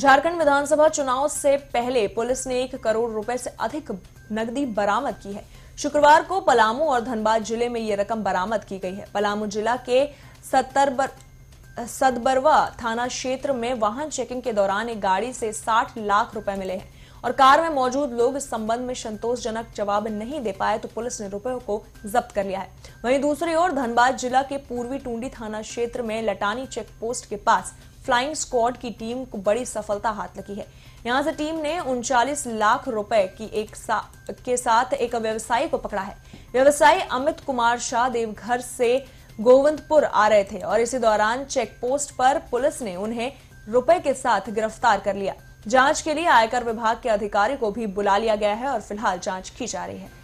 झारखंड विधानसभा चुनाव से पहले पुलिस ने एक करोड़ रुपए से अधिक नकदी बरामद की है शुक्रवार को पलामू और धनबाद जिले में ये रकम बरामद की गई है पलामू जिला के सत्तरबर सदबरवा थाना क्षेत्र में वाहन चेकिंग के दौरान एक गाड़ी से 60 लाख रुपए मिले हैं और कार में मौजूद लोग इस संबंध में संतोषजनक जवाब नहीं दे पाए तो पुलिस ने रुपयों को जब्त कर लिया है वहीं दूसरी ओर धनबाद जिला के पूर्वी टूंडी थाना क्षेत्र में लटानी चेक पोस्ट के पास फ्लाइंग स्क्वाड की टीम को बड़ी सफलता हाथ लगी है यहां से टीम ने उनचालीस लाख रुपए की एक सा, के साथ एक व्यवसायी को पकड़ा है व्यवसायी अमित कुमार शाह देवघर से गोविंदपुर आ रहे थे और इसी दौरान चेक पोस्ट पर पुलिस ने उन्हें रुपए के साथ गिरफ्तार कर लिया जांच के लिए आयकर विभाग के अधिकारी को भी बुला लिया गया है और फिलहाल जांच की जा रही है